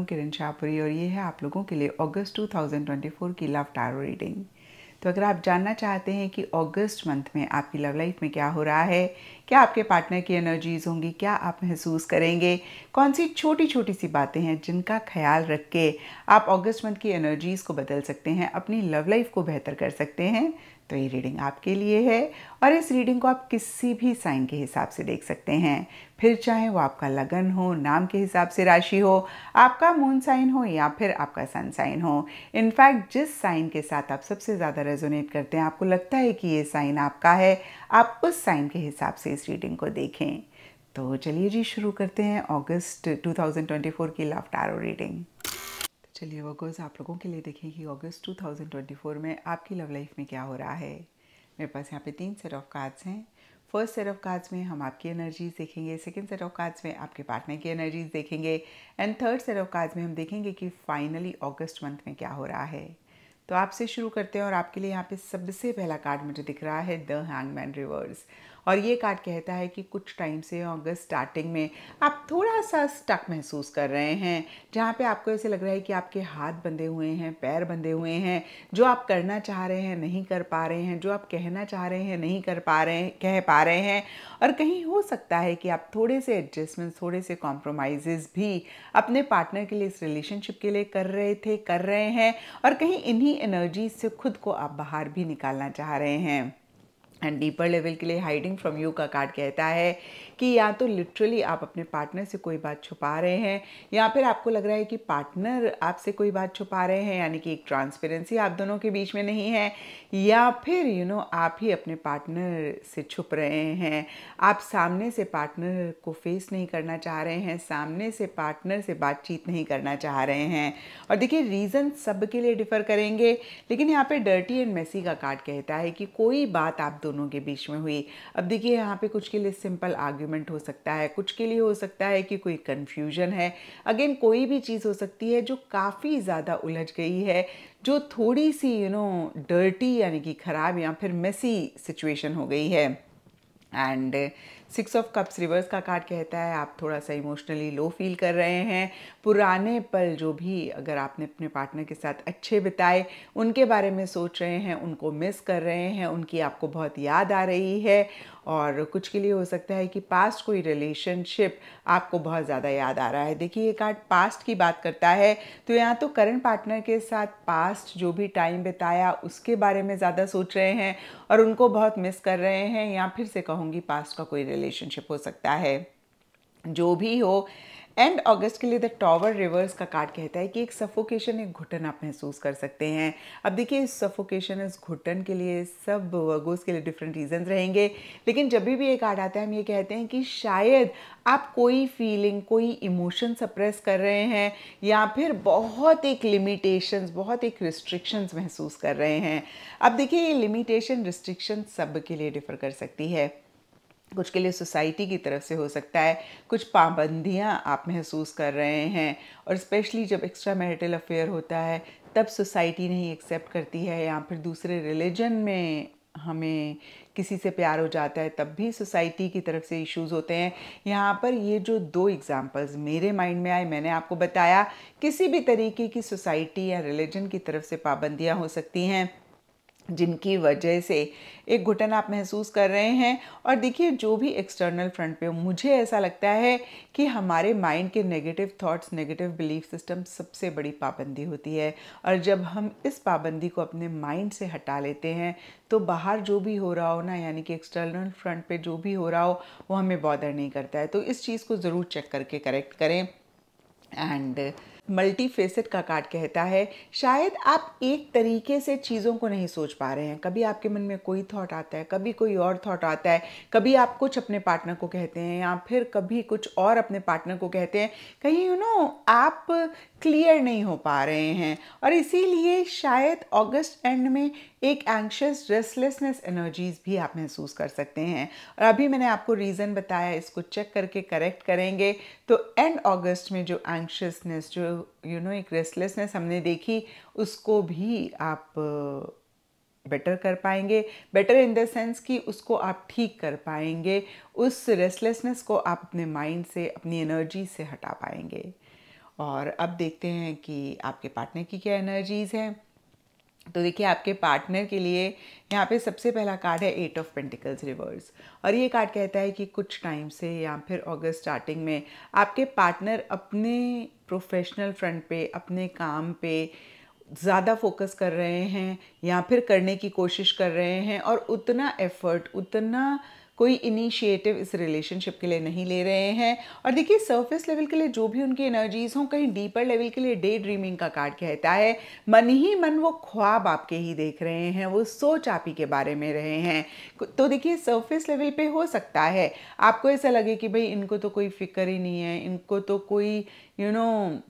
हूँ किरण शाहपुरी और ये है आप लोगों के लिए अगस्त 2024 की लव टारो रीडिंग तो अगर आप जानना चाहते हैं कि अगस्त मंथ में आपकी लव लाइफ में क्या हो रहा है क्या आपके पार्टनर की एनर्जीज़ होंगी क्या आप महसूस करेंगे कौन सी छोटी छोटी सी बातें हैं जिनका ख्याल रख के आप ऑगस्ट मंथ की एनर्जीज़ को बदल सकते हैं अपनी लव लाइफ को बेहतर कर सकते हैं तो ये रीडिंग आपके लिए है और इस रीडिंग को आप किसी भी साइन के हिसाब से देख सकते हैं फिर चाहे वो आपका लगन हो नाम के हिसाब से राशि हो आपका मून साइन हो या फिर आपका सन साइन हो इनफैक्ट जिस साइन के साथ आप सबसे ज़्यादा रेजोनेट करते हैं आपको लगता है कि ये साइन आपका है आप उस साइन के हिसाब से इस रीडिंग को देखें तो चलिए जी शुरू करते हैं अगस्त 2024 की लव टैरो रीडिंग तो चलिए वगोज आप लोगों के लिए देखें कि अगस्त 2024 में आपकी लव लाइफ में क्या हो रहा है मेरे पास यहाँ पे तीन सेट ऑफ कार्ड्स हैं फर्स्ट सेट ऑफ कार्ड्स में हम आपकी एनर्जीज देखेंगे सेकेंड सेट ऑफ कार्ड्स में आपके पार्टनर की एनर्जीज देखेंगे and third set of cards में हम देखेंगे कि फाइनली अगस्त मंथ में क्या हो रहा है तो आपसे शुरू करते हैं और आपके लिए यहाँ पे सबसे पहला कार्ड मुझे दिख रहा है द हैंगमैन रिवर्स और ये कार्ड कहता है कि कुछ टाइम से अगस्त स्टार्टिंग में आप थोड़ा सा स्टक महसूस कर रहे हैं जहाँ पे आपको ऐसे लग रहा है कि आपके हाथ बंधे हुए हैं पैर बंधे हुए हैं जो आप करना चाह रहे हैं नहीं कर पा रहे हैं जो आप कहना चाह रहे हैं नहीं कर पा रहे हैं कह पा रहे हैं और कहीं हो सकता है कि आप थोड़े से एडजस्टमेंट थोड़े से कॉम्प्रोमाइज़ भी अपने पार्टनर के लिए इस रिलेशनशिप के लिए कर रहे थे कर रहे हैं और कहीं इन्हीं एनर्जी से खुद को आप बाहर भी निकालना चाह रहे हैं एंड डीपर लेवल के लिए हाइडिंग फ्रॉम यू का कार्ड कहता है कि या तो लिटरली आप अपने पार्टनर से कोई बात छुपा रहे हैं या फिर आपको लग रहा है कि पार्टनर आपसे कोई बात छुपा रहे हैं यानी कि एक ट्रांसपेरेंसी आप दोनों के बीच में नहीं है या फिर यू you नो know, आप ही अपने पार्टनर से छुप रहे हैं आप सामने से पार्टनर को फेस नहीं करना चाह रहे हैं सामने से पार्टनर से बातचीत नहीं करना चाह रहे हैं और देखिए रीज़न सब के लिए डिफ़र करेंगे लेकिन यहाँ पे डर्टी एंड मेसी का कार्ड कहता है कि कोई बात आप दोनों के बीच में हुई अब देखिए यहाँ पे कुछ के लिए सिंपल आर्ग्यूमेंट आर्ग्यूमेंट हो सकता है कुछ के लिए हो सकता है कि कोई कन्फ्यूजन है अगेन कोई भी चीज़ हो सकती है जो काफ़ी ज़्यादा उलझ गई है जो थोड़ी सी यू नो डर्टी यानी कि ख़राब या फिर मेसी सिचुएशन हो गई है and six of cups reverse का कार्ड कहता है आप थोड़ा सा इमोशनली लो फील कर रहे हैं पुराने पल जो भी अगर आपने अपने पार्टनर के साथ अच्छे बिताए उनके बारे में सोच रहे हैं उनको मिस कर रहे हैं उनकी आपको बहुत याद आ रही है और कुछ के लिए हो सकता है कि पास्ट कोई रिलेशनशिप आपको बहुत ज़्यादा याद आ रहा है देखिए ये कार्ड पास्ट की बात करता है तो यहाँ तो करंट पार्टनर के साथ पास्ट जो भी टाइम बिताया उसके बारे में ज़्यादा सोच रहे हैं और उनको बहुत मिस कर रहे हैं या फिर से कहूँगी पास्ट का कोई रिलेशनशिप हो सकता है जो भी हो एंड अगस्त के लिए द टॉवर रिवर्स का कार्ड कहता है कि एक सफोकेशन एक घुटन आप महसूस कर सकते हैं अब देखिए इस सफोकेशन इस घुटन के लिए सब वर्गोस के लिए डिफरेंट रीजंस रहेंगे लेकिन जब भी ये कार्ड आता है हम ये कहते हैं कि शायद आप कोई फीलिंग कोई इमोशन सप्रेस कर रहे हैं या फिर बहुत एक लिमिटेशंस बहुत एक रिस्ट्रिक्शंस महसूस कर रहे हैं अब देखिए ये लिमिटेशन रिस्ट्रिक्शन सब के लिए डिफ़र कर सकती है कुछ के लिए सोसाइटी की तरफ से हो सकता है कुछ पाबंदियाँ आप महसूस कर रहे हैं और स्पेशली जब एक्स्ट्रा मैरिटल अफेयर होता है तब सोसाइटी नहीं एक्सेप्ट करती है या फिर दूसरे रिलीजन में हमें किसी से प्यार हो जाता है तब भी सोसाइटी की तरफ से इश्यूज होते हैं यहाँ पर ये जो दो एग्जांपल्स मेरे माइंड में आए मैंने आपको बताया किसी भी तरीके की सोसाइटी या रिलीजन की तरफ से पाबंदियाँ हो सकती हैं जिनकी वजह से एक घुटन आप महसूस कर रहे हैं और देखिए जो भी एक्सटर्नल फ्रंट पे मुझे ऐसा लगता है कि हमारे माइंड के negative thoughts negative belief system सबसे बड़ी पाबंदी होती है और जब हम इस पाबंदी को अपने माइंड से हटा लेते हैं तो बाहर जो भी हो रहा हो ना यानी कि एक्सटर्नल फ्रंट पे जो भी हो रहा हो वो हमें बॉदर नहीं करता है तो इस चीज़ को ज़रूर चेक करके करेक्ट करें एंड मल्टी फेसेट का कार्ड कहता है शायद आप एक तरीके से चीज़ों को नहीं सोच पा रहे हैं कभी आपके मन में कोई थॉट आता है कभी कोई और थॉट आता है कभी आप कुछ अपने पार्टनर को कहते हैं या फिर कभी कुछ और अपने पार्टनर को कहते हैं कहीं यू नो आप क्लियर नहीं हो पा रहे हैं और इसीलिए शायद अगस्त एंड में एक एंक्शस रेस्टलेसनेस एनर्जीज भी आप महसूस कर सकते हैं और अभी मैंने आपको रीज़न बताया इसको चेक करके करेक्ट करेंगे तो एंड अगस्त में जो एंक्शसनेस जो यू you नो know, एक रेस्टलेसनेस हमने देखी उसको भी आप बेटर uh, कर पाएंगे बेटर इन द सेंस कि उसको आप ठीक कर पाएंगे उस रेस्टलेसनेस को आप अपने माइंड से अपनी एनर्जी से हटा पाएंगे और अब देखते हैं कि आपके पार्टनर की क्या एनर्जीज़ हैं तो देखिए आपके पार्टनर के लिए यहाँ पे सबसे पहला कार्ड है एट ऑफ पेंटिकल्स रिवर्स और ये कार्ड कहता है कि कुछ टाइम से या फिर अगस्त स्टार्टिंग में आपके पार्टनर अपने प्रोफेशनल फ्रंट पे अपने काम पे ज़्यादा फोकस कर रहे हैं या फिर करने की कोशिश कर रहे हैं और उतना एफर्ट उतना कोई इनिशिएटिव इस रिलेशनशिप के लिए नहीं ले रहे हैं और देखिए सर्फेस लेवल के लिए जो भी उनकी एनर्जीज हों कहीं डीपर लेवल के लिए डे ड्रीमिंग का कार्ड कहता है मन ही मन वो ख्वाब आपके ही देख रहे हैं वो सोच आप ही के बारे में रहे हैं तो देखिए सर्फेस लेवल पे हो सकता है आपको ऐसा लगे कि भाई इनको तो कोई फिक्र ही नहीं है इनको तो कोई यू you नो know,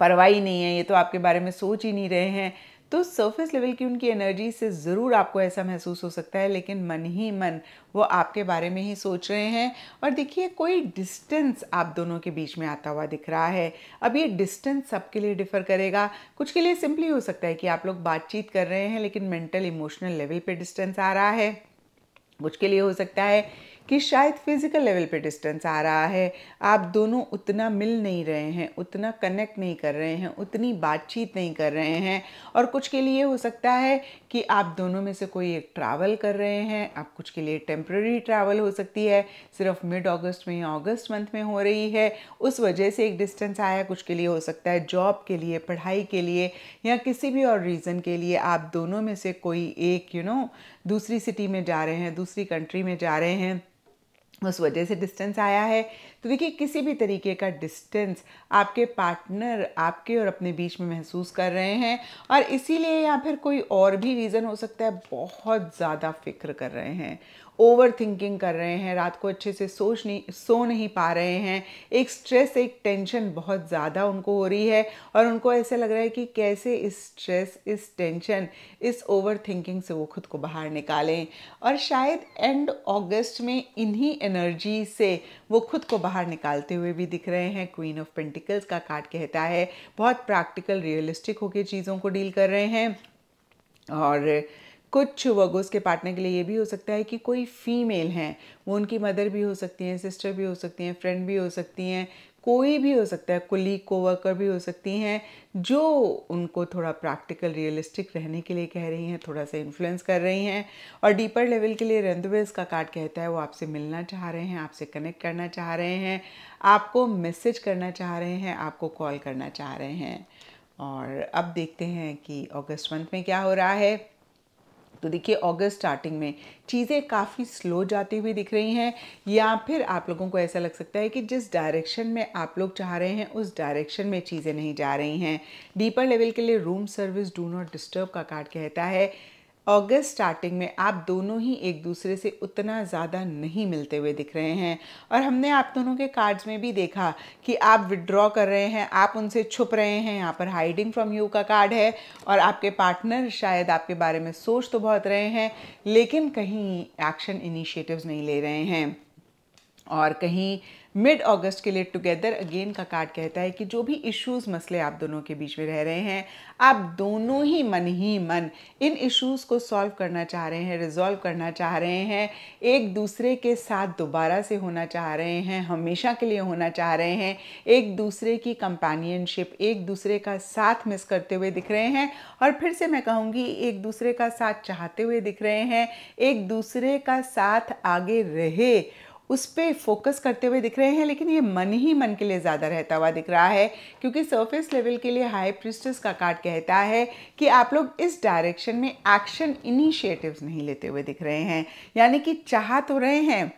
परवाही नहीं है ये तो आपके बारे में सोच ही नहीं रहे हैं तो सरफेस लेवल की उनकी एनर्जी से ज़रूर आपको ऐसा महसूस हो सकता है लेकिन मन ही मन वो आपके बारे में ही सोच रहे हैं और देखिए कोई डिस्टेंस आप दोनों के बीच में आता हुआ दिख रहा है अब ये डिस्टेंस सबके लिए डिफ़र करेगा कुछ के लिए सिंपली हो सकता है कि आप लोग बातचीत कर रहे हैं लेकिन मेंटल इमोशनल लेवल पर डिस्टेंस आ रहा है कुछ के लिए हो सकता है कि शायद फिज़िकल लेवल पे डिस्टेंस आ रहा है आप दोनों उतना मिल नहीं रहे हैं उतना कनेक्ट नहीं कर रहे हैं उतनी बातचीत नहीं कर रहे हैं और कुछ के लिए हो सकता है कि आप दोनों में से कोई एक ट्रैवल कर रहे हैं आप कुछ के लिए टेम्प्रेरी ट्रैवल हो सकती है सिर्फ मिड अगस्त में या अगस्त मंथ में हो रही है उस वजह से एक डिस्टेंस आया कुछ के लिए हो सकता है जॉब के लिए पढ़ाई के लिए या किसी भी और रीज़न के लिए आप दोनों में से कोई एक यू you नो know, दूसरी सिटी में जा रहे हैं दूसरी कंट्री में जा रहे हैं उस वजह से डिस्टेंस आया है तो देखिए किसी भी तरीके का डिस्टेंस आपके पार्टनर आपके और अपने बीच में महसूस कर रहे हैं और इसीलिए या फिर कोई और भी रीज़न हो सकता है बहुत ज़्यादा फिक्र कर रहे हैं ओवर थिंकिंग कर रहे हैं रात को अच्छे से सोच नहीं सो नहीं पा रहे हैं एक स्ट्रेस एक टेंशन बहुत ज़्यादा उनको हो रही है और उनको ऐसा लग रहा है कि कैसे इस स्ट्रेस इस टेंशन इस ओवर थिंकिंग से वो खुद को बाहर निकालें और शायद एंड ऑगस्ट में इन्हीं एनर्जी से वो खुद को बाहर निकालते हुए भी दिख रहे हैं क्वीन ऑफ पेंटिकल्स का कार्ड कहता है बहुत प्रैक्टिकल रियलिस्टिक होकर चीज़ों को डील कर रहे हैं और कुछ वर्गोस के पार्टनर के लिए ये भी हो सकता है कि कोई फीमेल हैं वो उनकी मदर भी हो सकती हैं सिस्टर भी हो सकती हैं फ्रेंड भी हो सकती हैं कोई भी हो सकता है कोलीग कोवर्कर भी हो सकती हैं जो उनको थोड़ा प्रैक्टिकल रियलिस्टिक रहने के लिए कह रही हैं थोड़ा सा इन्फ्लुएंस कर रही हैं और डीपर लेवल के लिए रेंदुवेज का कार्ड कहता है वो आपसे मिलना चाह रहे हैं आपसे कनेक्ट करना चाह रहे हैं आपको मैसेज करना चाह रहे हैं आपको कॉल करना चाह रहे हैं और अब देखते हैं कि अगस्त मंथ में क्या हो रहा है तो देखिए अगस्त स्टार्टिंग में चीज़ें काफ़ी स्लो जाती हुई दिख रही हैं या फिर आप लोगों को ऐसा लग सकता है कि जिस डायरेक्शन में आप लोग चाह रहे हैं उस डायरेक्शन में चीज़ें नहीं जा रही हैं डीपर लेवल के लिए room service do not disturb का कार्ड कहता है अगस्त स्टार्टिंग में आप दोनों ही एक दूसरे से उतना ज़्यादा नहीं मिलते हुए दिख रहे हैं और हमने आप दोनों के कार्ड्स में भी देखा कि आप विड्रॉ कर रहे हैं आप उनसे छुप रहे हैं यहाँ पर हाइडिंग फ्रॉम यू का कार्ड है और आपके पार्टनर शायद आपके बारे में सोच तो बहुत रहे हैं लेकिन कहीं एक्शन इनिशिएटिव्स नहीं ले रहे हैं और कहीं मिड अगस्त के लिए टुगेदर अगेन का कार्ड कहता है कि जो भी इश्यूज मसले आप दोनों के बीच में रह रहे हैं आप दोनों ही मन ही मन इन इश्यूज को सॉल्व करना चाह रहे हैं रिजॉल्व करना चाह रहे हैं एक दूसरे के साथ दोबारा से होना चाह रहे हैं हमेशा के लिए होना चाह रहे हैं एक दूसरे की कंपेनियनशिप एक दूसरे का साथ मिस करते हुए दिख रहे हैं और फिर से मैं कहूँगी एक दूसरे का साथ चाहते हुए दिख रहे हैं एक दूसरे का साथ आगे रहे उस पर फोकस करते हुए दिख रहे हैं लेकिन ये मन ही मन के लिए ज़्यादा रहता हुआ दिख रहा है क्योंकि सरफेस लेवल के लिए हाई प्रिस्टस का कार्ड कहता है कि आप लोग इस डायरेक्शन में एक्शन इनिशिएटिव्स नहीं लेते हुए दिख रहे हैं यानी कि चाह तो रहे हैं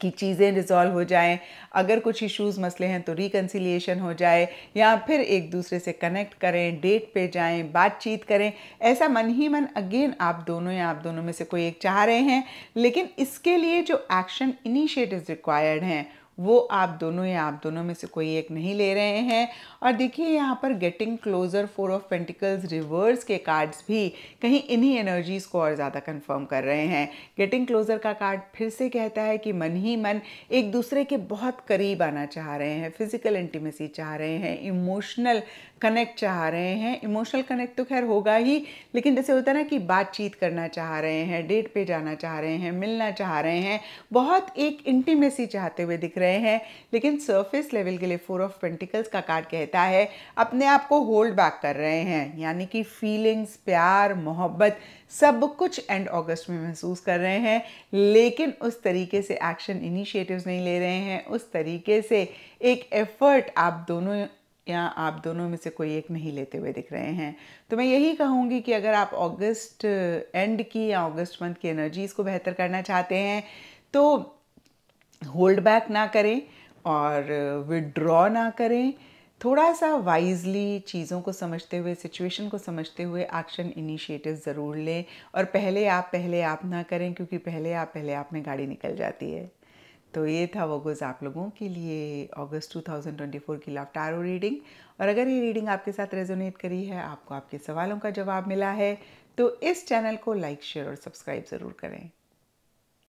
कि चीज़ें रिजॉल्व हो जाएं अगर कुछ इश्यूज मसले हैं तो रिकन्सिलिएशन हो जाए या फिर एक दूसरे से कनेक्ट करें डेट पे जाएं बातचीत करें ऐसा मन ही मन अगेन आप दोनों या आप दोनों में से कोई एक चाह रहे हैं लेकिन इसके लिए जो एक्शन इनिशिएटिव्स रिक्वायर्ड हैं वो आप दोनों या आप दोनों में से कोई एक नहीं ले रहे हैं और देखिए यहाँ पर getting closer four of pentacles reverse के कार्ड्स भी कहीं इन्हीं एनर्जीज़ को और ज़्यादा कंफर्म कर रहे हैं गेटिंग क्लोजर का कार्ड फिर से कहता है कि मन ही मन एक दूसरे के बहुत करीब आना चाह रहे हैं फिजिकल इंटीमेसी चाह रहे हैं इमोशनल कनेक्ट चाह रहे हैं इमोशनल कनेक्ट तो खैर होगा ही लेकिन जैसे होता है ना कि बातचीत करना चाह रहे हैं डेट पर जाना चाह रहे हैं मिलना चाह रहे हैं बहुत एक इंटीमेसी चाहते हुए दिख रहे रहे हैं लेकिन सरफेस लेवल के लिए फोर ऑफ पेंटिकल्स का कार्ड कहता है अपने आप को होल्ड बैक कर रहे हैं यानी कि फीलिंग्स प्यार मोहब्बत सब कुछ एंड अगस्त में महसूस कर रहे हैं लेकिन उस तरीके से एक्शन इनिशिएटिव्स नहीं ले रहे हैं उस तरीके से एक एफर्ट आप दोनों या आप दोनों में से कोई एक नहीं लेते हुए दिख रहे हैं तो मैं यही कहूँगी कि अगर आप अगस्त एंड की या अगस्त मंथ की एनर्जीज़ को बेहतर करना चाहते हैं तो होल्ड बैक ना करें और विड्रॉ ना करें थोड़ा सा वाइजली चीज़ों को समझते हुए सिचुएशन को समझते हुए एक्शन इनिशिएटिव ज़रूर लें और पहले आप पहले आप ना करें क्योंकि पहले आप पहले आप में गाड़ी निकल जाती है तो ये था वो गुज़ आप लोगों के लिए अगस्त 2024 की लव टारो रीडिंग और अगर ये रीडिंग आपके साथ रेजोनेट करी है आपको आपके सवालों का जवाब मिला है तो इस चैनल को लाइक शेयर और सब्सक्राइब ज़रूर करें